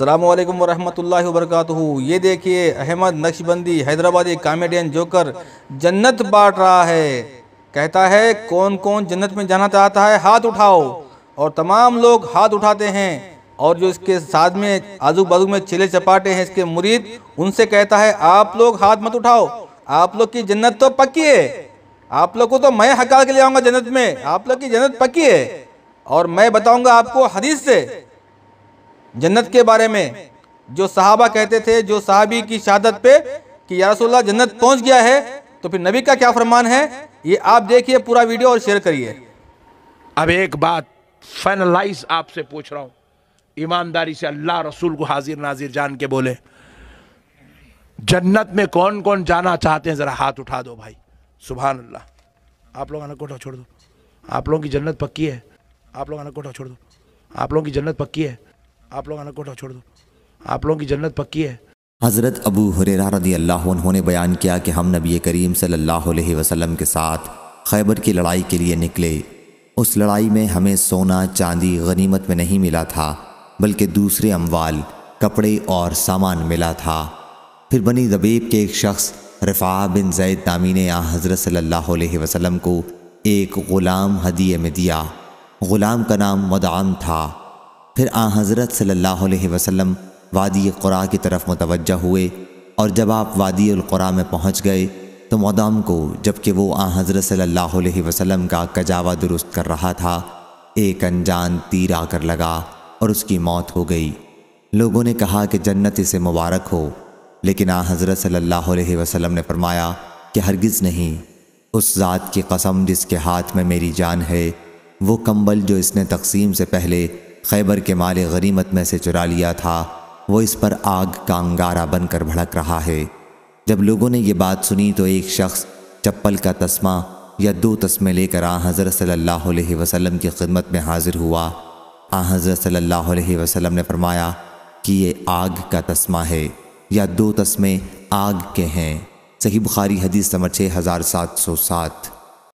अल्लाम वरहमल वर्क ये देखिए अहमद नक्शबंदी हैदराबादी कामेडियन जोकर जन्नत बांट रहा है कहता है कौन कौन जन्नत में जाना चाहता है हाथ उठाओ और तमाम लोग हाथ उठाते हैं और जो इसके साथ में आजू बाजू में चिले चपाटे हैं इसके मुरीद उनसे कहता है आप लोग हाथ मत उठाओ आप लोग की जन्नत तो पक्की है आप लोग को तो मैं हका के ले आऊँगा जन्नत में आप लोग की जन्नत पक्की है और मैं बताऊंगा आपको हदीस से जन्नत के बारे में जो साहबा कहते थे जो साहबी की शहादत पे कि या जन्नत पहुंच गया है तो फिर नबी का क्या फरमान है ये आप देखिए पूरा वीडियो और शेयर करिए अब एक बात फाइनलाइज आपसे पूछ रहा हूँ ईमानदारी से अल्लाह रसूल को हाजिर नाजिर जान के बोले जन्नत में कौन कौन जाना चाहते हैं ज़रा हाथ उठा दो भाई सुबह अल्लाह आप लोग अनकोटा छोड़ दो आप लोगों की जन्नत पक्की है आप लोग अनकोटा छोड़ दो आप लोगों की जन्नत पक्की है आप लोग आना कोठा छोड़ दो आप लोगों की जन्नत पक्की है हज़रत अबू हुरेरा रदी अल्लाह उन्होंने बयान किया कि हम नबी करीम सल्लल्लाहु अलैहि वसल्लम के साथ खैबर की लड़ाई के लिए निकले उस लड़ाई में हमें सोना चांदी गनीमत में नहीं मिला था बल्कि दूसरे अमवाल कपड़े और सामान मिला था फिर बनी दबीब के एक शख्स रफ़ा बिन जैद नामी ने आ हज़रत सल्ला वसलम को एक ग़ुलाम हदिये में दिया ग़ुलाम का नाम मदान था फिर आ हज़रत सल्लल्लाहु वादी क़ुरा की तरफ मुतवजह हुए और जब आप वादी क़ुरा में पहुँच गए तो मदाम को जबकि वो आ हज़रत सल्लल्लाहु का कजावा दुरुस्त कर रहा था एक अनजान तीर आकर लगा और उसकी मौत हो गई लोगों ने कहा कि जन्नत इसे मुबारक हो लेकिन आ हज़रत सल्लल्लाहु ने फरमाया कि हरगिज़ नहीं उस ज़ात की कसम जिसके हाथ में मेरी जान है वो कंबल जो इसने तकसीम से पहले खैबर के माल गरीमत में से चुरा लिया था वो इस पर आग का अंगारा बनकर भड़क रहा है जब लोगों ने यह बात सुनी तो एक शख्स चप्पल का तस्मा या दो तस्मे लेकर आ हज़रत सल्लल्लाहु अलैहि वसल्लम की खिदमत में हाजिर हुआ आ हज़रत सल्लल्लाहु अलैहि वसल्लम ने फरमाया कि ये आग का तस्मा है या दो तस्मे आग के हैं सही बुखारी हदीस नंबर छः हज़ार सात सौ सात